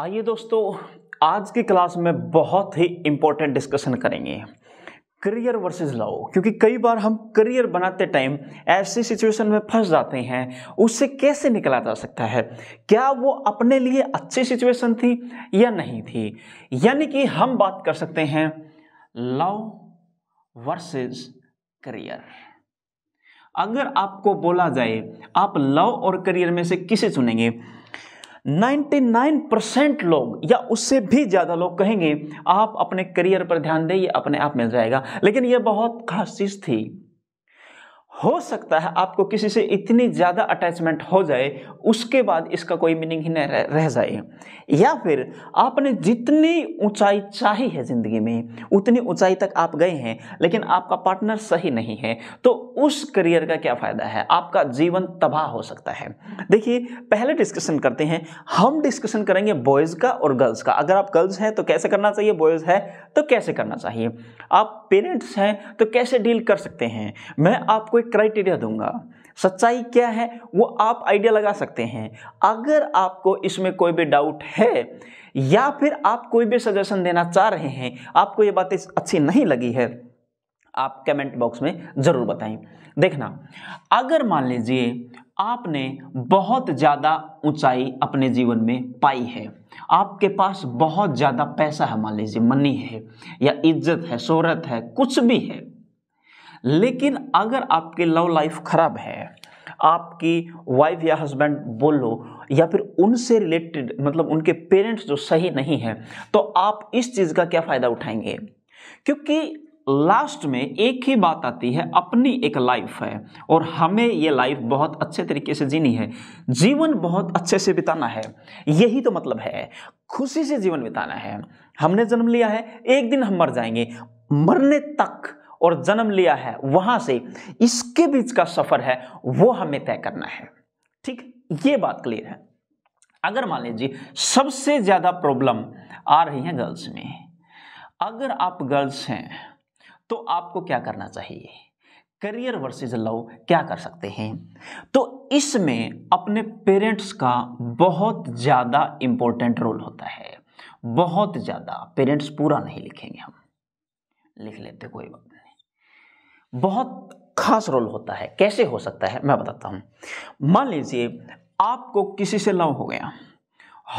आइए दोस्तों आज की क्लास में बहुत ही इंपॉर्टेंट डिस्कशन करेंगे करियर वर्सेस लव क्योंकि कई बार हम करियर बनाते टाइम ऐसी सिचुएशन में फंस जाते हैं उससे कैसे निकला जा सकता है क्या वो अपने लिए अच्छी सिचुएशन थी या नहीं थी यानी कि हम बात कर सकते हैं लव वर्सेस करियर अगर आपको बोला जाए आप लव और करियर में से किसे चुनेंगे 99% लोग या उससे भी ज़्यादा लोग कहेंगे आप अपने करियर पर ध्यान दें ये अपने आप मिल जाएगा लेकिन ये बहुत खास चीज़ थी हो सकता है आपको किसी से इतनी ज़्यादा अटैचमेंट हो जाए उसके बाद इसका कोई मीनिंग ही नहीं रह, जाए या फिर आपने जितनी ऊंचाई चाही है ज़िंदगी में उतनी ऊंचाई तक आप गए हैं लेकिन आपका पार्टनर सही नहीं है तो उस करियर का क्या फ़ायदा है आपका जीवन तबाह हो सकता है देखिए पहले डिस्कशन करते हैं हम डिस्कशन करेंगे बॉयज़ का और गर्ल्स का अगर आप गर्ल्स हैं तो कैसे करना चाहिए बॉयज़ है तो कैसे करना चाहिए आप पेरेंट्स हैं तो कैसे डील कर सकते हैं मैं आपको एक क्राइटेरिया दूंगा सच्चाई क्या है वो आप आइडिया लगा सकते हैं अगर आपको इसमें कोई भी डाउट है या फिर आप कोई भी सजेशन देना चाह रहे हैं आपको ये बातें अच्छी नहीं लगी है आप कमेंट बॉक्स में ज़रूर बताएं देखना अगर मान लीजिए आपने बहुत ज़्यादा ऊंचाई अपने जीवन में पाई है आपके पास बहुत ज़्यादा पैसा है मान लीजिए मनी है या इज्जत है शोहरत है कुछ भी है लेकिन अगर आपकी लव लाइफ खराब है आपकी वाइफ या हस्बैंड बोलो या फिर उनसे रिलेटेड मतलब उनके पेरेंट्स जो सही नहीं है तो आप इस चीज़ का क्या फ़ायदा उठाएंगे क्योंकि लास्ट में एक ही बात आती है अपनी एक लाइफ है और हमें ये लाइफ बहुत अच्छे तरीके से जीनी है जीवन बहुत अच्छे से बिताना है यही तो मतलब है खुशी से जीवन बिताना है हमने जन्म लिया है एक दिन हम मर जाएंगे मरने तक और जन्म लिया है वहां से इसके बीच का सफर है वो हमें तय करना है ठीक ये बात क्लियर है अगर मान लीजिए सबसे ज्यादा प्रॉब्लम आ रही है गर्ल्स में अगर आप गर्ल्स हैं तो आपको क्या करना चाहिए करियर वर्सेज लव क्या कर सकते हैं तो इसमें अपने पेरेंट्स का बहुत ज़्यादा इंपॉर्टेंट रोल होता है बहुत ज़्यादा पेरेंट्स पूरा नहीं लिखेंगे हम लिख लेते कोई बात बहुत खास रोल होता है कैसे हो सकता है मैं बताता हूँ मान लीजिए आपको किसी से लव हो गया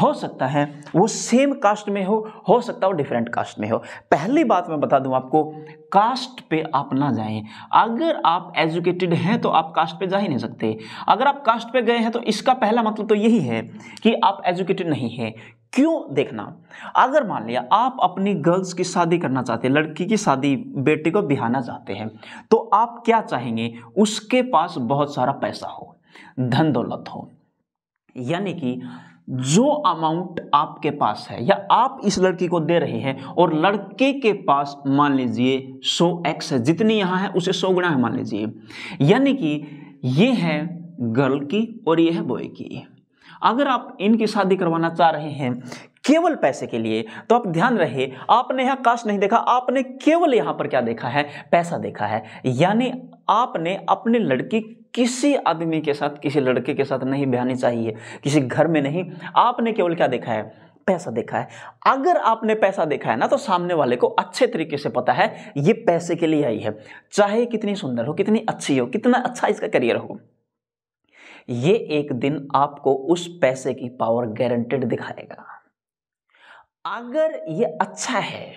हो सकता है वो सेम कास्ट में हो हो सकता है वो डिफरेंट कास्ट में हो पहली बात मैं बता दूं आपको कास्ट पे आप ना जाएं अगर आप एजुकेटेड हैं तो आप कास्ट पे जा ही नहीं सकते अगर आप कास्ट पे गए हैं तो इसका पहला मतलब तो यही है कि आप एजुकेटेड नहीं हैं क्यों देखना अगर मान लिया आप अपनी गर्ल्स की शादी करना चाहते हैं लड़की की शादी बेटे को बिहाना चाहते हैं तो आप क्या चाहेंगे उसके पास बहुत सारा पैसा हो धन दौलत हो यानी कि जो अमाउंट आपके पास है या आप इस लड़की को दे रहे हैं और लड़के के पास मान लीजिए सो एक्स है जितनी यहाँ है उसे सौ गुना है मान लीजिए यानी कि ये है गर्ल की और ये है बॉय की अगर आप इनकी शादी करवाना चाह रहे हैं केवल पैसे के लिए तो आप ध्यान रहे आपने यहाँ कास्ट नहीं देखा आपने केवल यहाँ पर क्या देखा है पैसा देखा है यानी आपने अपने लड़की किसी आदमी के साथ किसी लड़के के साथ नहीं बिहानी चाहिए किसी घर में नहीं आपने केवल क्या देखा है पैसा देखा है अगर आपने पैसा देखा है ना तो सामने वाले को अच्छे तरीके से पता है ये पैसे के लिए आई है चाहे कितनी सुंदर हो कितनी अच्छी हो कितना अच्छा इसका करियर हो ये एक दिन आपको उस पैसे की पावर गारंटेड दिखाएगा अगर ये अच्छा है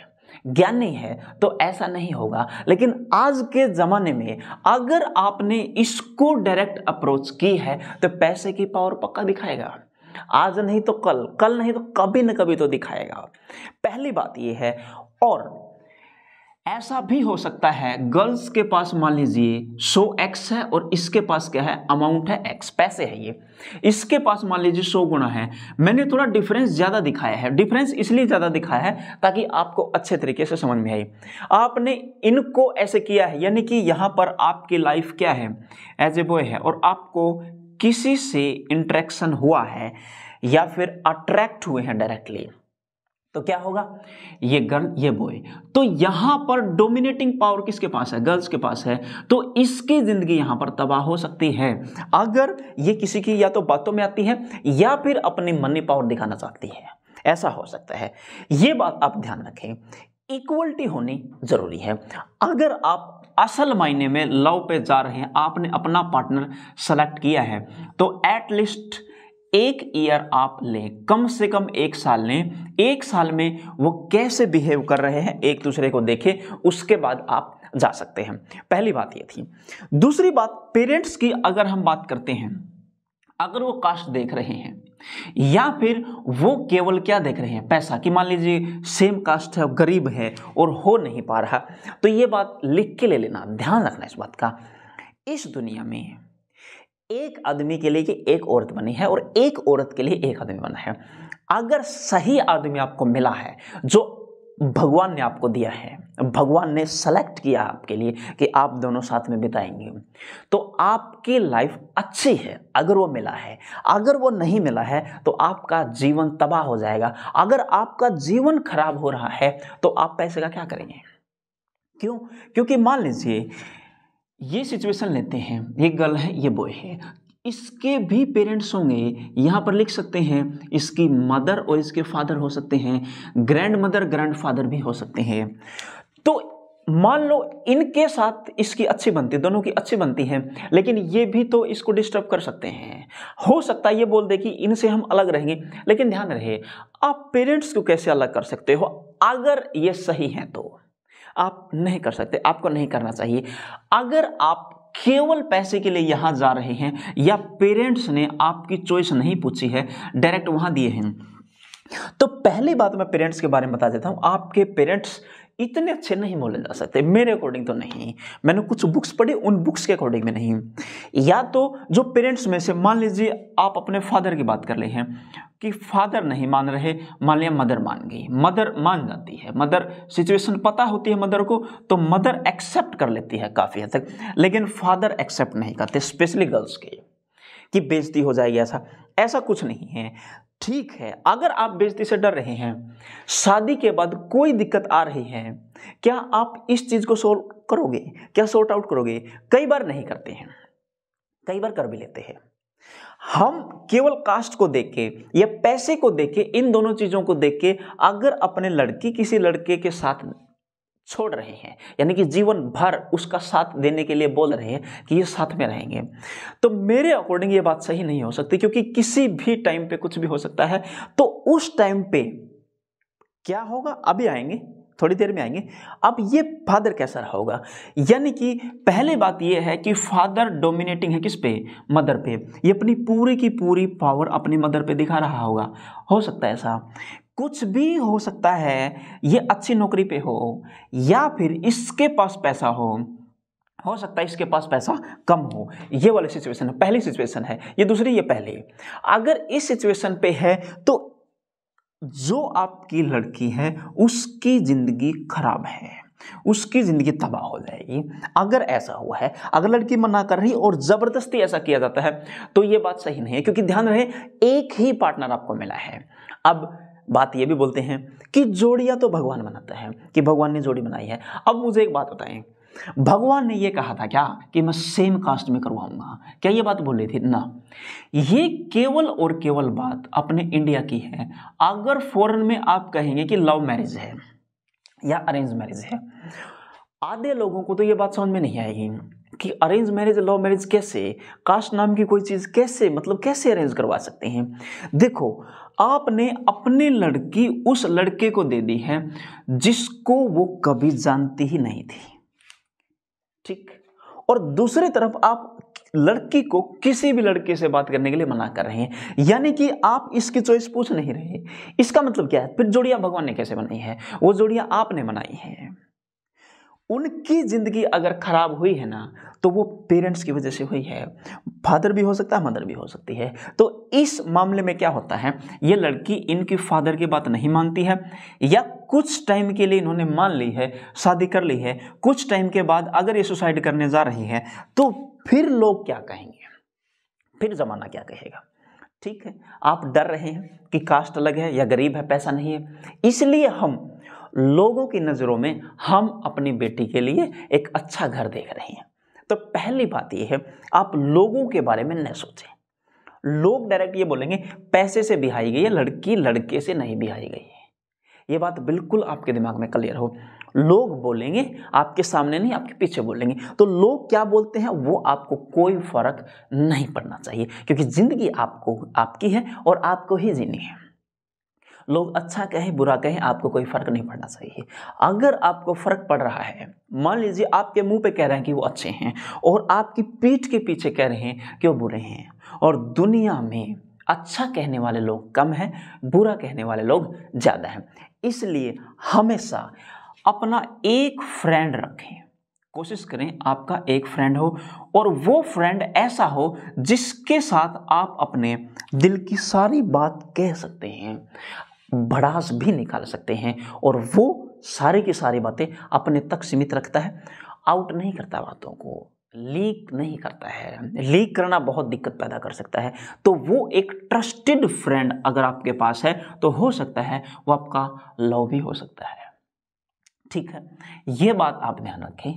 ज्ञानी है तो ऐसा नहीं होगा लेकिन आज के ज़माने में अगर आपने इसको डायरेक्ट अप्रोच की है तो पैसे की पावर पक्का दिखाएगा आज नहीं तो कल कल नहीं तो कभी न कभी तो दिखाएगा पहली बात यह है और ऐसा भी हो सकता है गर्ल्स के पास मान लीजिए सो एक्स है और इसके पास क्या है अमाउंट है एक्स पैसे है ये इसके पास मान लीजिए सौ गुना है मैंने थोड़ा डिफरेंस ज़्यादा दिखाया है डिफरेंस इसलिए ज़्यादा दिखाया है ताकि आपको अच्छे तरीके से समझ में आए आपने इनको ऐसे किया है यानी कि यहाँ पर आपकी लाइफ क्या है एज ए बॉय है और आपको किसी से इंट्रैक्शन हुआ है या फिर अट्रैक्ट हुए हैं डायरेक्टली तो क्या होगा ये गर्ल ये बॉय तो यहां पर डोमिनेटिंग पावर किसके पास है गर्ल्स के पास है तो इसकी जिंदगी यहां पर तबाह हो सकती है अगर ये किसी की या तो बातों में आती है या फिर अपनी मनी पावर दिखाना चाहती है ऐसा हो सकता है ये बात आप ध्यान रखें इक्वलिटी होनी जरूरी है अगर आप असल मायने में लव पे जा रहे हैं आपने अपना पार्टनर सेलेक्ट किया है तो एटलीस्ट एक ईयर आप लें कम से कम एक साल लें एक साल में वो कैसे बिहेव कर रहे हैं एक दूसरे को देखें उसके बाद आप जा सकते हैं पहली बात ये थी दूसरी बात पेरेंट्स की अगर हम बात करते हैं अगर वो कास्ट देख रहे हैं या फिर वो केवल क्या देख रहे हैं पैसा कि मान लीजिए सेम कास्ट है गरीब है और हो नहीं पा रहा तो ये बात लिख के ले लेना ध्यान रखना इस बात का इस दुनिया में एक आदमी के लिए कि एक औरत बनी है और एक औरत के लिए एक आदमी बना है अगर सही आदमी आपको मिला है जो भगवान ने आपको दिया है भगवान ने सेलेक्ट किया आपके लिए कि आप दोनों साथ में बिताएंगे तो आपकी लाइफ अच्छी है अगर वो मिला है अगर वो नहीं मिला है तो आपका जीवन तबाह हो जाएगा अगर आपका जीवन खराब हो रहा है तो आप पैसे का क्या करेंगे क्यों क्योंकि मान लीजिए ये सिचुएशन लेते हैं ये गर्ल है ये बॉय है इसके भी पेरेंट्स होंगे यहाँ पर लिख सकते हैं इसकी मदर और इसके फादर हो सकते हैं ग्रैंड मदर ग्रैंड फादर भी हो सकते हैं तो मान लो इनके साथ इसकी अच्छी बनती दोनों की अच्छी बनती है लेकिन ये भी तो इसको डिस्टर्ब कर सकते हैं हो सकता है ये बोल दे कि इनसे हम अलग रहेंगे लेकिन ध्यान रहे आप पेरेंट्स को कैसे अलग कर सकते हो अगर ये सही हैं तो आप नहीं कर सकते आपको नहीं करना चाहिए अगर आप केवल पैसे के लिए यहाँ जा रहे हैं या पेरेंट्स ने आपकी चॉइस नहीं पूछी है डायरेक्ट वहाँ दिए हैं तो पहली बात मैं पेरेंट्स के बारे में बता देता हूँ आपके पेरेंट्स इतने अच्छे नहीं बोले जा सकते मेरे अकॉर्डिंग तो नहीं मैंने कुछ बुक्स पढ़ी उन बुक्स के अकॉर्डिंग में नहीं या तो जो पेरेंट्स में से मान लीजिए आप अपने फादर की बात कर रहे हैं कि फादर नहीं मान रहे मान लिया मदर मान गई मदर मान जाती है मदर सिचुएशन पता होती है मदर को तो मदर एक्सेप्ट कर लेती है काफ़ी हद तक लेकिन फादर एक्सेप्ट नहीं करते स्पेशली गर्ल्स के कि बेजती हो जाएगी ऐसा ऐसा कुछ नहीं है ठीक है अगर आप बेजती से डर रहे हैं शादी के बाद कोई दिक्कत आ रही है क्या आप इस चीज़ को सोल्व करोगे क्या सॉर्ट आउट करोगे कई बार नहीं करते हैं कई बार कर भी लेते हैं हम केवल कास्ट को देख के या पैसे को देख के इन दोनों चीज़ों को देख के अगर अपने लड़की किसी लड़के के साथ छोड़ रहे हैं यानी कि जीवन भर उसका साथ देने के लिए बोल रहे हैं कि ये साथ में रहेंगे तो मेरे अकॉर्डिंग ये बात सही नहीं हो सकती क्योंकि किसी भी टाइम पे कुछ भी हो सकता है तो उस टाइम पे क्या होगा अभी आएंगे थोड़ी देर में आएंगे अब ये फादर कैसा रहा होगा यानी कि पहले बात ये है कि फादर डोमिनेटिंग है किस पे मदर पे ये अपनी पूरी की पूरी पावर अपनी मदर पे दिखा रहा होगा हो सकता है ऐसा कुछ भी हो सकता है ये अच्छी नौकरी पे हो या फिर इसके पास पैसा हो हो सकता है इसके पास पैसा कम हो ये वाली सिचुएशन है पहली सिचुएशन है ये दूसरी ये पहली अगर इस सिचुएशन पे है तो जो आपकी लड़की है उसकी ज़िंदगी खराब है उसकी ज़िंदगी तबाह हो जाएगी अगर ऐसा हुआ है अगर लड़की मना कर रही और ज़बरदस्ती ऐसा किया जाता है तो ये बात सही नहीं है क्योंकि ध्यान रहे एक ही पार्टनर आपको मिला है अब बात ये भी बोलते हैं कि जोड़ियाँ तो भगवान बनाता है कि भगवान ने जोड़ी बनाई है अब मुझे एक बात बताएं भगवान ने यह कहा था क्या कि मैं सेम कास्ट में करवाऊंगा क्या ये बात बोल रही थी ना ये केवल और केवल बात अपने इंडिया की है अगर फॉरेन में आप कहेंगे कि लव मैरिज है या अरेंज मैरिज है आधे लोगों को तो ये बात समझ में नहीं आएगी कि अरेंज मैरिज लव मैरिज कैसे कास्ट नाम की कोई चीज़ कैसे मतलब कैसे अरेंज करवा सकते हैं देखो आपने अपनी लड़की उस लड़के को दे दी है जिसको वो कभी जानती ही नहीं थी ठीक और दूसरी तरफ आप लड़की को किसी भी लड़के से बात करने के लिए मना कर रहे हैं यानी कि आप इसकी चॉइस पूछ नहीं रहे इसका मतलब क्या है फिर जोड़िया भगवान ने कैसे बनाई है वो जोड़िया आपने बनाई है उनकी ज़िंदगी अगर ख़राब हुई है ना तो वो पेरेंट्स की वजह से हुई है फादर भी हो सकता है मदर भी हो सकती है तो इस मामले में क्या होता है ये लड़की इनकी फादर की बात नहीं मानती है या कुछ टाइम के लिए इन्होंने मान ली है शादी कर ली है कुछ टाइम के बाद अगर ये सुसाइड करने जा रही है तो फिर लोग क्या कहेंगे फिर ज़माना क्या कहेगा ठीक है आप डर रहे हैं कि कास्ट अलग है या गरीब है पैसा नहीं है इसलिए हम लोगों की नज़रों में हम अपनी बेटी के लिए एक अच्छा घर देख रहे हैं तो पहली बात यह है आप लोगों के बारे में न सोचें लोग डायरेक्ट ये बोलेंगे पैसे से बिहाई गई है लड़की लड़के से नहीं बिहाई गई है ये बात बिल्कुल आपके दिमाग में क्लियर हो लोग बोलेंगे आपके सामने नहीं आपके पीछे बोलेंगे तो लोग क्या बोलते हैं वो आपको कोई फर्क नहीं पड़ना चाहिए क्योंकि ज़िंदगी आपको आपकी है और आपको ही जीनी है लोग अच्छा कहें बुरा कहें आपको कोई फ़र्क नहीं पड़ना चाहिए अगर आपको फ़र्क पड़ रहा है मान लीजिए आपके मुंह पे कह रहे हैं कि वो अच्छे हैं और आपकी पीठ के पीछे कह रहे हैं कि वो बुरे हैं और दुनिया में अच्छा कहने वाले लोग कम हैं बुरा कहने वाले लोग ज़्यादा हैं इसलिए हमेशा अपना एक फ्रेंड रखें कोशिश करें आपका एक फ्रेंड हो और वो फ्रेंड ऐसा हो जिसके साथ आप अपने दिल की सारी बात कह सकते हैं भड़ास भी निकाल सकते हैं और वो सारे की सारी बातें अपने तक सीमित रखता है आउट नहीं करता बातों को लीक नहीं करता है लीक करना बहुत दिक्कत पैदा कर सकता है तो वो एक ट्रस्टेड फ्रेंड अगर आपके पास है तो हो सकता है वो आपका लव भी हो सकता है ठीक है ये बात आप ध्यान रखें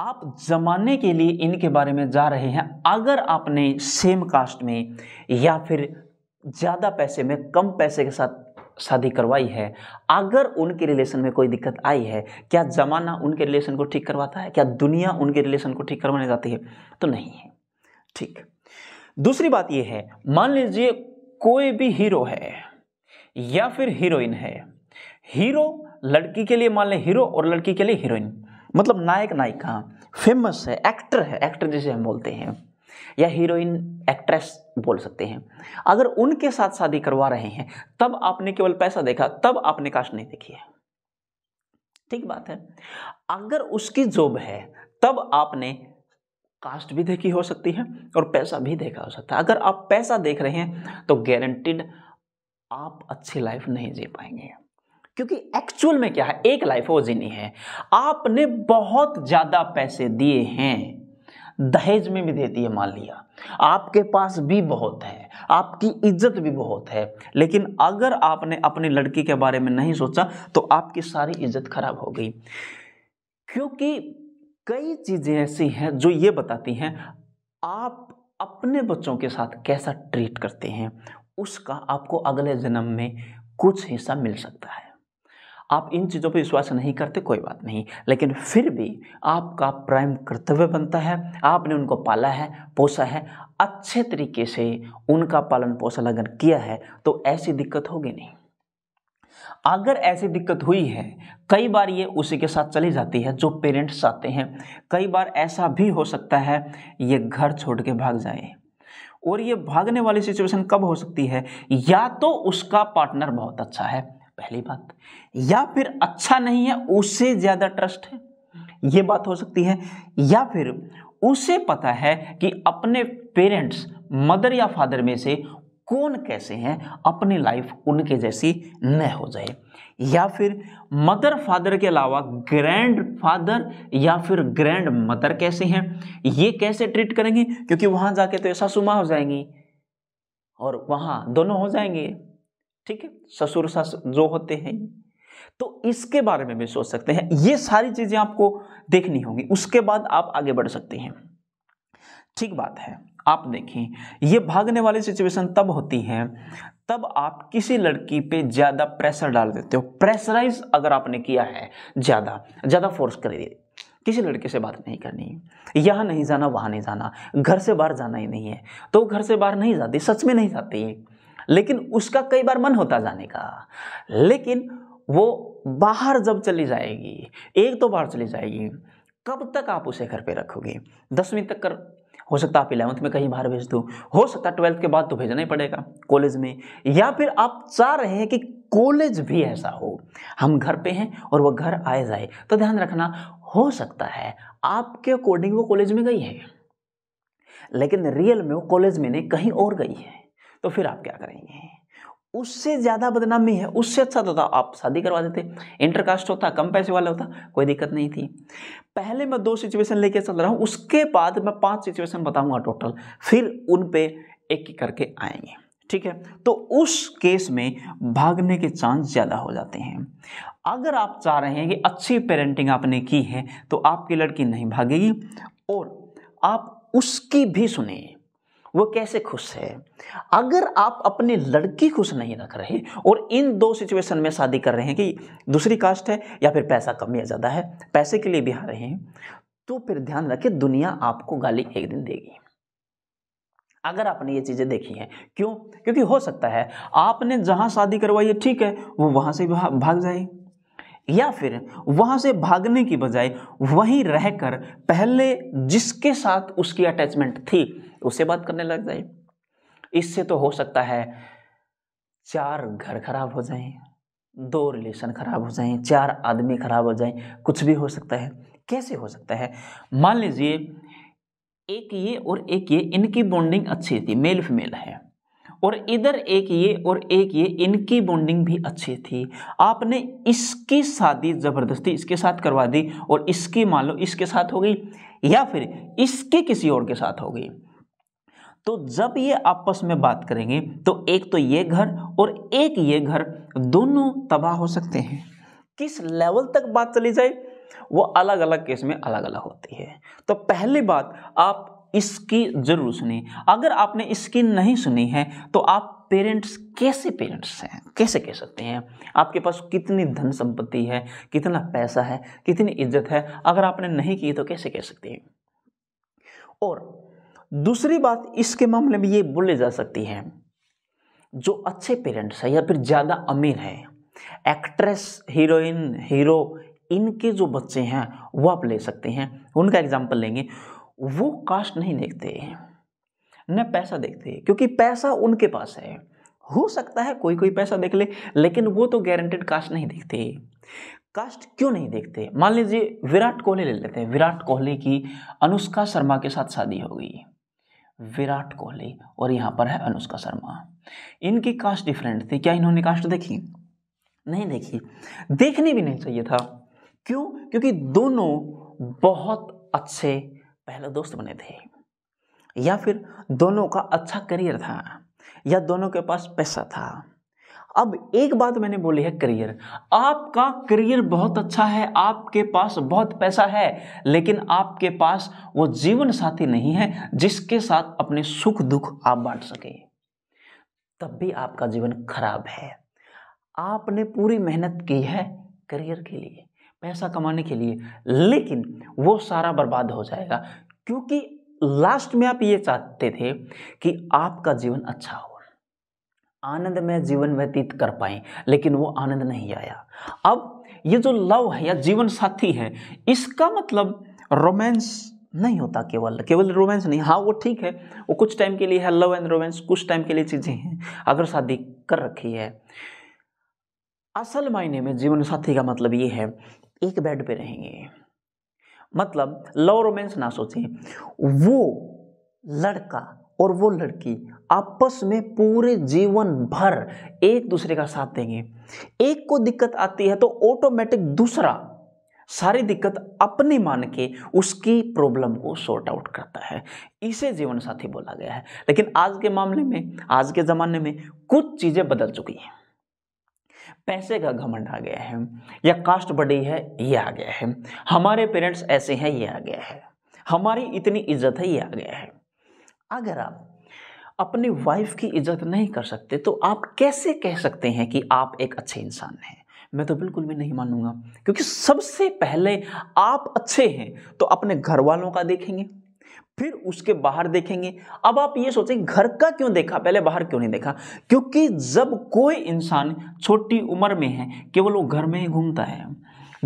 आप जमाने के लिए इनके बारे में जा रहे हैं अगर आपने सेम कास्ट में या फिर ज़्यादा पैसे में कम पैसे के साथ शादी करवाई है अगर उनके रिलेशन में कोई दिक्कत आई है क्या ज़माना उनके रिलेशन को ठीक करवाता है क्या दुनिया उनके रिलेशन को ठीक करवाने जाती है तो नहीं है ठीक दूसरी बात यह है मान लीजिए कोई भी हीरो है या फिर हीरोइन है हीरो लड़की के लिए मान लें हीरो और लड़की के लिए हीरोइन मतलब नायक नायिका फेमस है एक्टर है एक्टर जिसे हम बोलते हैं या हीरोइन एक्ट्रेस बोल सकते हैं अगर उनके साथ शादी करवा रहे हैं तब आपने केवल पैसा देखा तब आपने कास्ट नहीं देखी है ठीक बात है अगर उसकी जॉब है तब आपने कास्ट भी देखी हो सकती है और पैसा भी देखा हो सकता है अगर आप पैसा देख रहे हैं तो गारंटीड आप अच्छी लाइफ नहीं जी पाएंगे क्योंकि एक्चुअल में क्या है एक लाइफ वो जीनी है आपने बहुत ज़्यादा पैसे दिए हैं दहेज में भी देती है मान लिया आपके पास भी बहुत है आपकी इज्जत भी बहुत है लेकिन अगर आपने अपनी लड़की के बारे में नहीं सोचा तो आपकी सारी इज्जत खराब हो गई क्योंकि कई चीज़ें ऐसी हैं जो ये बताती हैं आप अपने बच्चों के साथ कैसा ट्रीट करते हैं उसका आपको अगले जन्म में कुछ हिस्सा मिल सकता है आप इन चीज़ों पर विश्वास नहीं करते कोई बात नहीं लेकिन फिर भी आपका प्राइम कर्तव्य बनता है आपने उनको पाला है पोसा है अच्छे तरीके से उनका पालन पोषण अगर किया है तो ऐसी दिक्कत होगी नहीं अगर ऐसी दिक्कत हुई है कई बार ये उसी के साथ चली जाती है जो पेरेंट्स आते हैं कई बार ऐसा भी हो सकता है ये घर छोड़ के भाग जाए और ये भागने वाली सिचुएशन कब हो सकती है या तो उसका पार्टनर बहुत अच्छा है पहली बात या फिर अच्छा नहीं है उससे ज़्यादा ट्रस्ट है यह बात हो सकती है या फिर उसे पता है कि अपने पेरेंट्स मदर या फादर में से कौन कैसे हैं अपनी लाइफ उनके जैसी न हो जाए या फिर मदर फादर के अलावा ग्रैंड फादर या फिर ग्रैंड मदर कैसे हैं ये कैसे ट्रीट करेंगे क्योंकि वहां जाके तो ऐसा सुमा हो जाएंगी और वहां दोनों हो जाएंगे ठीक है ससुर सास जो होते हैं तो इसके बारे में भी सोच सकते हैं ये सारी चीज़ें आपको देखनी होगी उसके बाद आप आगे बढ़ सकते हैं ठीक बात है आप देखें ये भागने वाली सिचुएशन तब होती है तब आप किसी लड़की पे ज़्यादा प्रेशर डाल देते हो प्रेशराइज अगर आपने किया है ज़्यादा ज़्यादा फोर्स कर दिए किसी लड़के से बात नहीं करनी है यहाँ नहीं जाना वहाँ नहीं जाना घर से बाहर जाना ही नहीं है तो घर से बाहर नहीं जाती सच में नहीं जाती है लेकिन उसका कई बार मन होता जाने का लेकिन वो बाहर जब चली जाएगी एक दो बार चली जाएगी कब तक आप उसे घर पे रखोगे दसवीं तक कर हो सकता आप इलेवंथ में कहीं बाहर भेज दो हो सकता ट्वेल्थ के बाद तो भेजना ही पड़ेगा कॉलेज में या फिर आप चाह रहे हैं कि कॉलेज भी ऐसा हो हम घर पे हैं और वह घर आए जाए तो ध्यान रखना हो सकता है आपके अकॉर्डिंग वो कॉलेज में गई है लेकिन रियल में वो कॉलेज में नहीं कहीं और गई है तो फिर आप क्या करेंगे उससे ज़्यादा बदनामी है उससे अच्छा तो था आप शादी करवा देते इंटरकास्ट होता कम पैसे वाला होता कोई दिक्कत नहीं थी पहले मैं दो सिचुएशन लेके चल रहा हूँ उसके बाद मैं पांच सिचुएशन बताऊंगा टोटल फिर उन पे एक एक करके आएंगे ठीक है तो उस केस में भागने के चांस ज़्यादा हो जाते हैं अगर आप चाह रहे हैं कि अच्छी पेरेंटिंग आपने की है तो आपकी लड़की नहीं भागेगी और आप उसकी भी सुनिए वो कैसे खुश है अगर आप अपने लड़की खुश नहीं रख रहे और इन दो सिचुएशन में शादी कर रहे हैं कि दूसरी कास्ट है या फिर पैसा कम या ज़्यादा है पैसे के लिए भी आ रहे हैं तो फिर ध्यान रखें दुनिया आपको गाली एक दिन देगी अगर आपने ये चीज़ें देखी हैं क्यों क्योंकि हो सकता है आपने जहाँ शादी करवाई है ठीक है वो वहाँ से भाग जाए या फिर वहाँ से भागने की बजाय वहीं रहकर पहले जिसके साथ उसकी अटैचमेंट थी उससे बात करने लग जाए इससे तो हो सकता है चार घर खराब हो जाएं दो रिलेशन खराब हो जाएं चार आदमी खराब हो जाएं कुछ भी हो सकता है कैसे हो सकता है मान लीजिए एक ये और एक ये इनकी बॉन्डिंग अच्छी थी मेल फीमेल है और इधर एक ये और एक ये इनकी बॉन्डिंग भी अच्छी थी आपने इसकी शादी ज़बरदस्ती इसके साथ करवा दी और इसकी मान लो इसके साथ हो गई या फिर इसके किसी और के साथ हो गई तो जब ये आपस में बात करेंगे तो एक तो ये घर और एक ये घर दोनों तबाह हो सकते हैं किस लेवल तक बात चली जाए वो अलग अलग केस में अलग अलग होती है तो पहली बात आप इसकी जरूर सुनी अगर आपने इसकी नहीं सुनी है तो आप पेरेंट्स कैसे पेरेंट्स हैं कैसे कह सकते हैं आपके पास कितनी धन संपत्ति है कितना पैसा है कितनी इज्जत है अगर आपने नहीं की तो कैसे कह सकते हैं और दूसरी बात इसके मामले में ये बोले जा सकती है जो अच्छे पेरेंट्स हैं या फिर ज़्यादा अमीर हैं एक्ट्रेस हीरोइन हीरो इनके जो बच्चे हैं वो आप ले सकते हैं उनका एग्जाम्पल लेंगे वो कास्ट नहीं देखते न पैसा देखते क्योंकि पैसा उनके पास है हो सकता है कोई कोई पैसा देख ले, लेकिन वो तो गारंटेड कास्ट नहीं देखते कास्ट क्यों नहीं देखते मान लीजिए विराट कोहली ले लेते हैं विराट कोहली की अनुष्का शर्मा के साथ शादी हो गई विराट कोहली और यहाँ पर है अनुष्का शर्मा इनकी कास्ट डिफरेंट थी क्या इन्होंने कास्ट देखी नहीं देखी देखनी भी नहीं चाहिए था क्यों क्योंकि दोनों बहुत अच्छे पहले दोस्त बने थे या फिर दोनों का अच्छा करियर था या दोनों के पास पैसा था अब एक बात मैंने बोली है करियर आपका करियर बहुत अच्छा है आपके पास बहुत पैसा है लेकिन आपके पास वो जीवन साथी नहीं है जिसके साथ अपने सुख दुख आप बांट सके तब भी आपका जीवन खराब है आपने पूरी मेहनत की है करियर के लिए पैसा कमाने के लिए लेकिन वो सारा बर्बाद हो जाएगा क्योंकि लास्ट में आप ये चाहते थे कि आपका जीवन अच्छा हो आनंदमय जीवन व्यतीत कर पाए लेकिन वो आनंद नहीं आया अब ये जो लव है या जीवन साथी है इसका मतलब रोमांस नहीं होता केवल केवल रोमांस नहीं हाँ वो ठीक है वो कुछ टाइम के लिए है लव एंड रोमांस कुछ टाइम के लिए चीज़ें हैं अगर शादी कर रखी है असल मायने में जीवन साथी का मतलब ये है एक बेड पे रहेंगे मतलब लव रोमांस ना सोचें वो लड़का और वो लड़की आपस में पूरे जीवन भर एक दूसरे का साथ देंगे एक को दिक्कत आती है तो ऑटोमेटिक दूसरा सारी दिक्कत अपनी मान के उसकी प्रॉब्लम को सॉर्ट आउट करता है इसे जीवन साथी बोला गया है लेकिन आज के मामले में आज के ज़माने में कुछ चीज़ें बदल चुकी हैं पैसे का घमंड आ गया है या कास्ट बढ़ी है ये आ गया है हमारे पेरेंट्स ऐसे हैं ये आ गया है हमारी इतनी इज्जत है ये आ गया है अगर आप अपनी वाइफ की इज्जत नहीं कर सकते तो आप कैसे कह सकते हैं कि आप एक अच्छे इंसान हैं मैं तो बिल्कुल भी नहीं मानूंगा क्योंकि सबसे पहले आप अच्छे हैं तो अपने घर वालों का देखेंगे फिर उसके बाहर देखेंगे अब आप ये सोचें घर का क्यों देखा पहले बाहर क्यों नहीं देखा क्योंकि जब कोई इंसान छोटी उम्र में है केवल वो घर में ही घूमता है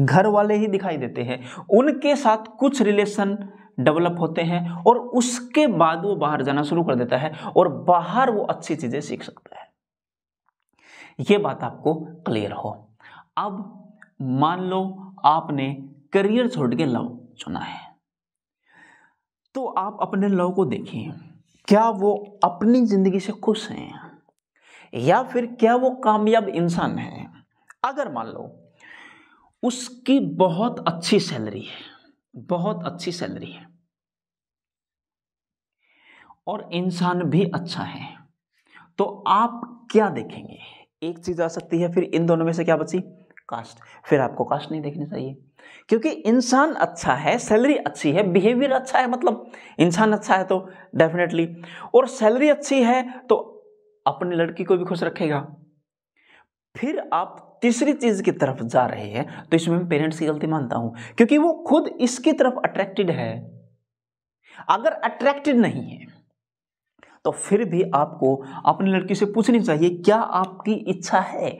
घर वाले ही दिखाई देते हैं उनके साथ कुछ रिलेशन डेवलप होते हैं और उसके बाद वो बाहर जाना शुरू कर देता है और बाहर वो अच्छी चीज़ें सीख सकता है ये बात आपको क्लियर हो अब मान लो आपने करियर छोड़ के लव चुना है तो आप अपने लव को देखिए क्या वो अपनी ज़िंदगी से खुश हैं या फिर क्या वो कामयाब इंसान है अगर मान लो उसकी बहुत अच्छी सैलरी है बहुत अच्छी सैलरी है और इंसान भी अच्छा है तो आप क्या देखेंगे एक चीज़ आ सकती है फिर इन दोनों में से क्या बची कास्ट फिर आपको कास्ट नहीं देखनी चाहिए क्योंकि इंसान अच्छा है सैलरी अच्छी है बिहेवियर अच्छा है मतलब इंसान अच्छा है तो डेफिनेटली और सैलरी अच्छी है तो अपनी लड़की को भी खुश रखेगा फिर आप तीसरी चीज़ की तरफ जा रहे हैं तो इसमें मैं पेरेंट्स की गलती मानता हूं क्योंकि वो खुद इसकी तरफ अट्रैक्टेड है अगर अट्रैक्टेड नहीं है तो फिर भी आपको अपनी लड़की से पूछनी चाहिए क्या आपकी इच्छा है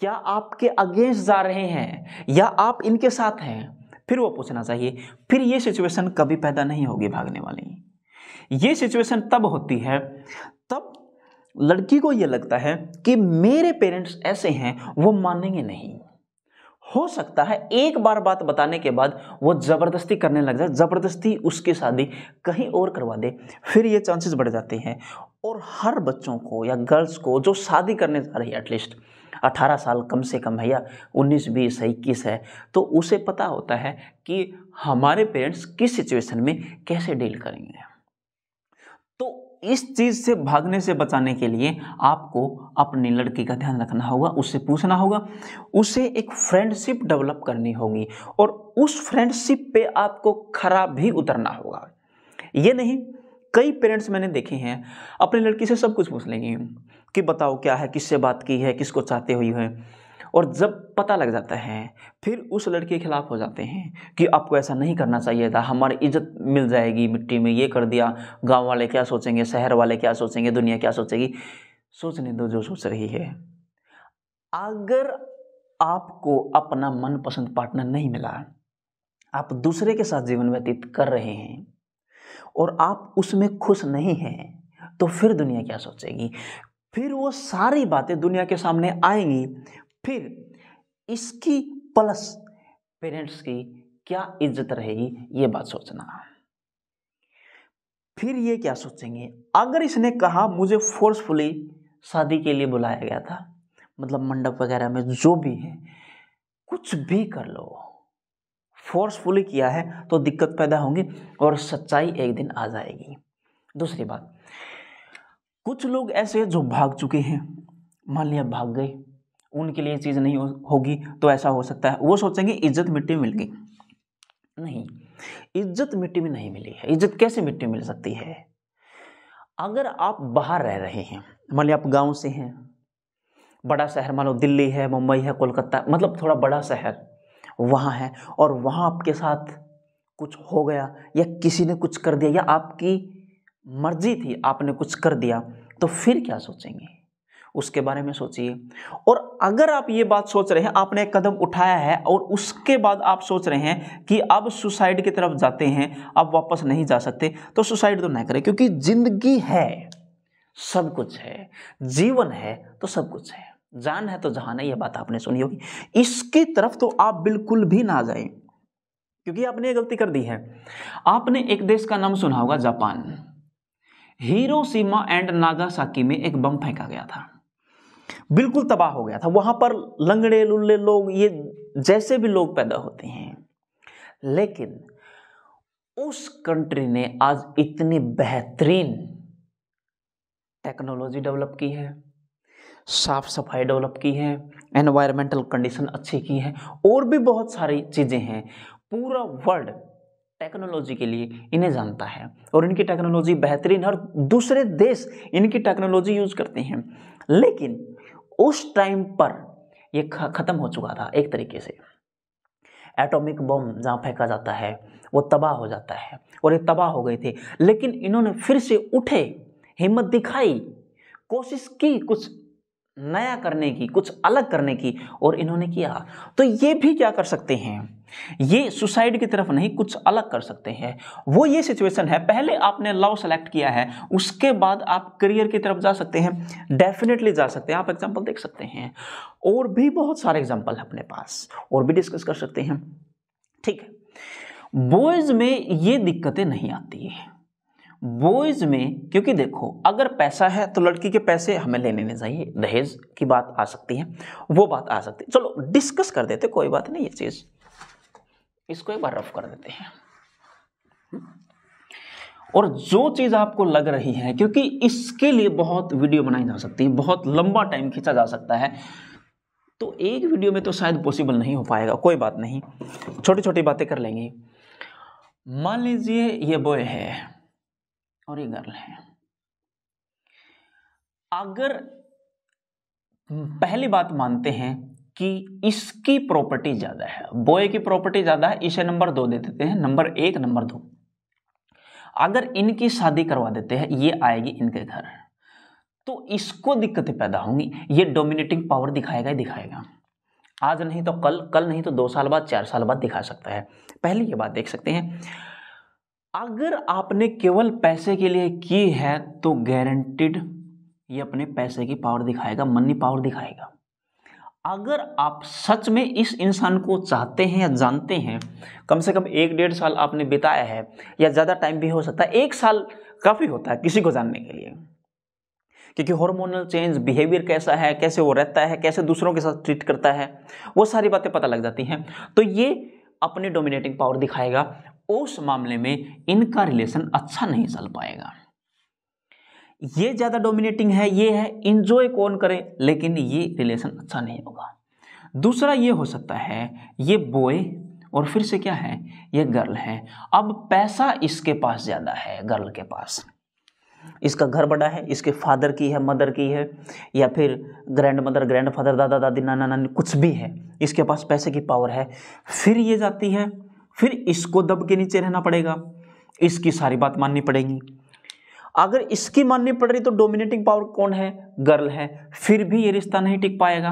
क्या आपके अगेंस्ट जा रहे हैं या आप इनके साथ हैं फिर वो पूछना चाहिए फिर ये सिचुएशन कभी पैदा नहीं होगी भागने वाली ये सिचुएशन तब होती है तब लड़की को ये लगता है कि मेरे पेरेंट्स ऐसे हैं वो मानेंगे नहीं हो सकता है एक बार बात बताने के बाद वो ज़बरदस्ती करने लग जाए ज़बरदस्ती उसकी शादी कहीं और करवा दे फिर ये चांसेस बढ़ जाते हैं और हर बच्चों को या गर्ल्स को जो शादी करने जा रही है एटलीस्ट 18 साल कम से कम है या 19 बीस है इक्कीस है तो उसे पता होता है कि हमारे पेरेंट्स किस सिचुएशन में कैसे डील करेंगे इस चीज़ से भागने से बचाने के लिए आपको अपनी लड़की का ध्यान रखना होगा उससे पूछना होगा उसे एक फ्रेंडशिप डेवलप करनी होगी और उस फ्रेंडशिप पे आपको खरा भी उतरना होगा ये नहीं कई पेरेंट्स मैंने देखे हैं अपनी लड़की से सब कुछ पूछ लेंगे कि बताओ क्या है किससे बात की है किसको चाहते हुई है और जब पता लग जाता है फिर उस लड़के के ख़िलाफ़ हो जाते हैं कि आपको ऐसा नहीं करना चाहिए था हमारी इज्जत मिल जाएगी मिट्टी में ये कर दिया गांव वाले क्या सोचेंगे शहर वाले क्या सोचेंगे दुनिया क्या सोचेगी सोचने दो जो सोच रही है अगर आपको अपना मनपसंद पार्टनर नहीं मिला आप दूसरे के साथ जीवन व्यतीत कर रहे हैं और आप उसमें खुश नहीं हैं तो फिर दुनिया क्या सोचेगी फिर वो सारी बातें दुनिया के सामने आएंगी फिर इसकी प्लस पेरेंट्स की क्या इज्जत रहेगी ये बात सोचना फिर ये क्या सोचेंगे अगर इसने कहा मुझे फोर्सफुली शादी के लिए बुलाया गया था मतलब मंडप वगैरह में जो भी है कुछ भी कर लो फोर्सफुली किया है तो दिक्कत पैदा होंगी और सच्चाई एक दिन आ जाएगी दूसरी बात कुछ लोग ऐसे जो भाग चुके हैं मान लिया भाग गए उनके लिए चीज़ नहीं हो, होगी तो ऐसा हो सकता है वो सोचेंगे इज्जत मिट्टी में मिल गई नहीं इज्जत मिट्टी में नहीं मिली है इज्जत कैसे मिट्टी में मिल सकती है अगर आप बाहर रह रहे हैं मान लिया आप गांव से हैं बड़ा शहर मान लो दिल्ली है मुंबई है कोलकाता मतलब थोड़ा बड़ा शहर वहाँ है और वहाँ आपके साथ कुछ हो गया या किसी ने कुछ कर दिया या आपकी मर्जी थी आपने कुछ कर दिया तो फिर क्या सोचेंगे उसके बारे में सोचिए और अगर आप ये बात सोच रहे हैं आपने एक कदम उठाया है और उसके बाद आप सोच रहे हैं कि अब सुसाइड की तरफ जाते हैं अब वापस नहीं जा सकते तो सुसाइड तो ना करें क्योंकि जिंदगी है सब कुछ है जीवन है तो सब कुछ है जान है तो जहान है यह बात आपने सुनी होगी इसकी तरफ तो आप बिल्कुल भी ना जाए क्योंकि आपने गलती कर दी है आपने एक देश का नाम सुना होगा जापान हीरोसीमा एंड नागासाकी में एक बम फेंका गया था बिल्कुल तबाह हो गया था वहां पर लंगड़े लुल्ले लोग ये जैसे भी लोग पैदा होते हैं लेकिन उस कंट्री ने आज इतनी बेहतरीन टेक्नोलॉजी डेवलप की है साफ सफाई डेवलप की है एनवायरमेंटल कंडीशन अच्छी की है और भी बहुत सारी चीज़ें हैं पूरा वर्ल्ड टेक्नोलॉजी के लिए इन्हें जानता है और इनकी टेक्नोलॉजी बेहतरीन और दूसरे देश इनकी टेक्नोलॉजी यूज़ करते हैं लेकिन उस टाइम पर ये ख़त्म हो चुका था एक तरीके से एटॉमिक बम जहाँ फेंका जाता है वो तबाह हो जाता है और ये तबाह हो गए थे लेकिन इन्होंने फिर से उठे हिम्मत दिखाई कोशिश की कुछ नया करने की कुछ अलग करने की और इन्होंने किया तो ये भी क्या कर सकते हैं ये सुसाइड की तरफ नहीं कुछ अलग कर सकते हैं वो ये सिचुएशन है पहले आपने लव सेलेक्ट किया है उसके बाद आप करियर की तरफ जा सकते हैं डेफिनेटली जा सकते हैं आप एग्जाम्पल देख सकते हैं और भी बहुत सारे एग्जाम्पल है अपने पास और भी डिस्कस कर सकते हैं ठीक है बॉयज में ये दिक्कतें नहीं आती है बॉयज में क्योंकि देखो अगर पैसा है तो लड़की के पैसे हमें ले लेने चाहिए दहेज की बात आ सकती है वो बात आ सकती है चलो डिस्कस कर देते कोई बात नहीं ये चीज़ इसको एक बार रफ कर देते हैं और जो चीज़ आपको लग रही है क्योंकि इसके लिए बहुत वीडियो बनाई जा सकती है बहुत लंबा टाइम खींचा जा सकता है तो एक वीडियो में तो शायद पॉसिबल नहीं हो पाएगा कोई बात नहीं छोटी छोटी बातें कर लेंगे मान लीजिए ये बॉय है और ये गर्ल है अगर पहली बात मानते हैं कि इसकी प्रॉपर्टी ज़्यादा है बॉय की प्रॉपर्टी ज़्यादा है इसे नंबर दो दे देते हैं नंबर एक नंबर दो अगर इनकी शादी करवा देते हैं ये आएगी इनके घर तो इसको दिक्कतें पैदा होंगी ये डोमिनेटिंग पावर दिखाएगा ही दिखाएगा आज नहीं तो कल कल नहीं तो दो साल बाद चार साल बाद दिखा सकता है पहले ये बात देख सकते हैं अगर आपने केवल पैसे के लिए की है तो गारंटिड ये अपने पैसे की पावर दिखाएगा मनी पावर दिखाएगा अगर आप सच में इस इंसान को चाहते हैं या जानते हैं कम से कम एक डेढ़ साल आपने बिताया है या ज़्यादा टाइम भी हो सकता है एक साल काफ़ी होता है किसी को जानने के लिए क्योंकि हार्मोनल चेंज बिहेवियर कैसा है कैसे वो रहता है कैसे दूसरों के साथ ट्रीट करता है वो सारी बातें पता लग जाती हैं तो ये अपने डोमिनेटिंग पावर दिखाएगा उस मामले में इनका रिलेशन अच्छा नहीं चल पाएगा ये ज़्यादा डोमिनेटिंग है ये है इन्जॉय कौन करे लेकिन ये रिलेशन अच्छा नहीं होगा दूसरा ये हो सकता है ये बॉय और फिर से क्या है ये गर्ल है अब पैसा इसके पास ज़्यादा है गर्ल के पास इसका घर बड़ा है इसके फादर की है मदर की है या फिर ग्रैंड मदर ग्रैंड फादर दादा दादी नाना नानी कुछ भी है इसके पास पैसे की पावर है फिर ये जाती है फिर इसको दब के नीचे रहना पड़ेगा इसकी सारी बात माननी पड़ेगी अगर इसकी माननी पड़ रही तो डोमिनेटिंग पावर कौन है गर्ल है फिर भी ये रिश्ता नहीं टिक पाएगा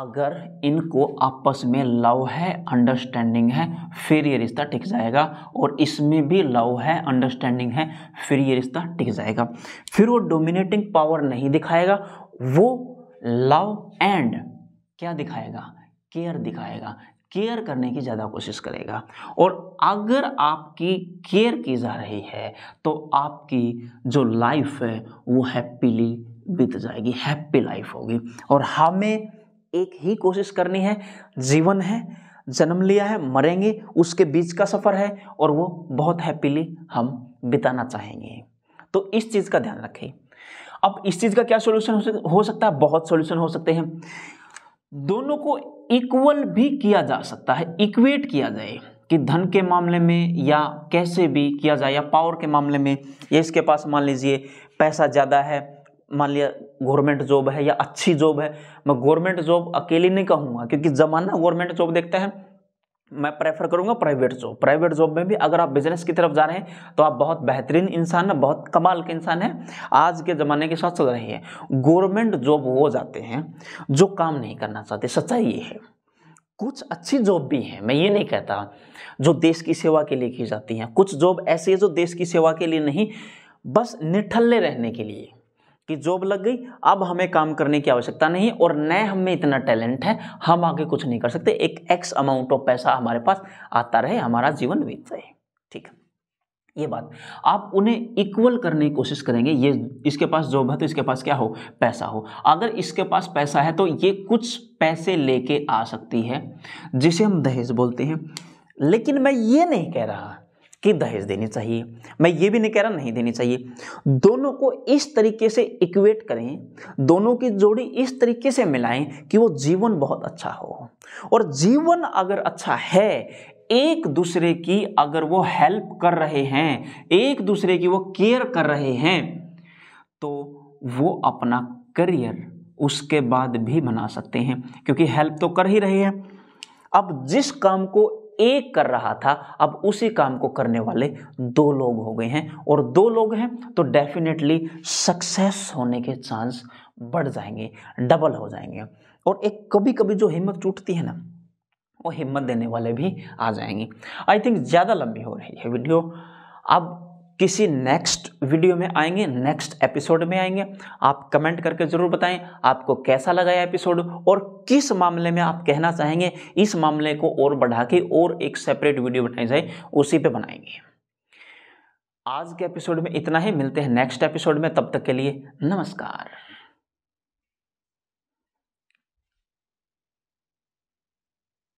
अगर इनको आपस में लव है अंडरस्टैंडिंग है फिर ये रिश्ता टिक जाएगा और इसमें भी लव है अंडरस्टैंडिंग है फिर ये रिश्ता टिक जाएगा फिर वो डोमिनेटिंग पावर नहीं दिखाएगा वो लव एंड क्या दिखाएगा केयर दिखाएगा केयर करने की ज़्यादा कोशिश करेगा और अगर आपकी केयर की जा रही है तो आपकी जो लाइफ है वो हैप्पीली बीत जाएगी हैप्पी लाइफ होगी और हमें एक ही कोशिश करनी है जीवन है जन्म लिया है मरेंगे उसके बीच का सफ़र है और वो बहुत हैप्पीली हम बिताना चाहेंगे तो इस चीज़ का ध्यान रखें अब इस चीज़ का क्या सोल्यूशन हो सकता है बहुत सोल्यूशन हो सकते हैं दोनों को इक्वल भी किया जा सकता है इक्वेट किया जाए कि धन के मामले में या कैसे भी किया जाए या पावर के मामले में या इसके पास मान लीजिए पैसा ज़्यादा है मान लिया गवर्नमेंट जॉब है या अच्छी जॉब है मैं गवर्नमेंट जॉब अकेली नहीं कहूँगा क्योंकि ज़माना गवर्नमेंट जॉब देखता है मैं प्रेफर करूंगा प्राइवेट जॉब प्राइवेट जॉब में भी अगर आप बिजनेस की तरफ जा रहे हैं तो आप बहुत बेहतरीन इंसान है बहुत कमाल के इंसान है आज के ज़माने के साथ चल रही है गवर्नमेंट जॉब वो जाते हैं जो काम नहीं करना चाहते सच्चाई ये है कुछ अच्छी जॉब भी हैं मैं ये नहीं कहता जो देश की सेवा के लिए की जाती हैं कुछ जॉब ऐसी है जो देश की सेवा के लिए नहीं बस निठल्ले रहने के लिए कि जॉब लग गई अब हमें काम करने की आवश्यकता नहीं और नए हमें इतना टैलेंट है हम आगे कुछ नहीं कर सकते एक एक्स अमाउंट ऑफ पैसा हमारे पास आता रहे हमारा जीवन बीत रहे ठीक है ये बात आप उन्हें इक्वल करने की कोशिश करेंगे ये इसके पास जॉब है तो इसके पास क्या हो पैसा हो अगर इसके पास पैसा है तो ये कुछ पैसे लेके आ सकती है जिसे हम दहेज बोलते हैं लेकिन मैं ये नहीं कह रहा कि दहेज देनी चाहिए मैं ये भी नहीं कह रहा नहीं देनी चाहिए दोनों को इस तरीके से इक्वेट करें दोनों की जोड़ी इस तरीके से मिलाएं कि वो जीवन बहुत अच्छा हो और जीवन अगर अच्छा है एक दूसरे की अगर वो हेल्प कर रहे हैं एक दूसरे की वो केयर कर रहे हैं तो वो अपना करियर उसके बाद भी बना सकते हैं क्योंकि हेल्प तो कर ही रहे हैं अब जिस काम को एक कर रहा था अब उसी काम को करने वाले दो लोग हो गए हैं और दो लोग हैं तो डेफिनेटली सक्सेस होने के चांस बढ़ जाएंगे डबल हो जाएंगे और एक कभी कभी जो हिम्मत टूटती है ना वो हिम्मत देने वाले भी आ जाएंगे आई थिंक ज़्यादा लंबी हो रही है वीडियो अब किसी नेक्स्ट वीडियो में आएंगे नेक्स्ट एपिसोड में आएंगे आप कमेंट करके ज़रूर बताएं आपको कैसा लगा एपिसोड और किस मामले में आप कहना चाहेंगे इस मामले को और बढ़ा के और एक सेपरेट वीडियो बनाई जाए उसी पे बनाएंगे आज के एपिसोड में इतना ही मिलते हैं नेक्स्ट एपिसोड में तब तक के लिए नमस्कार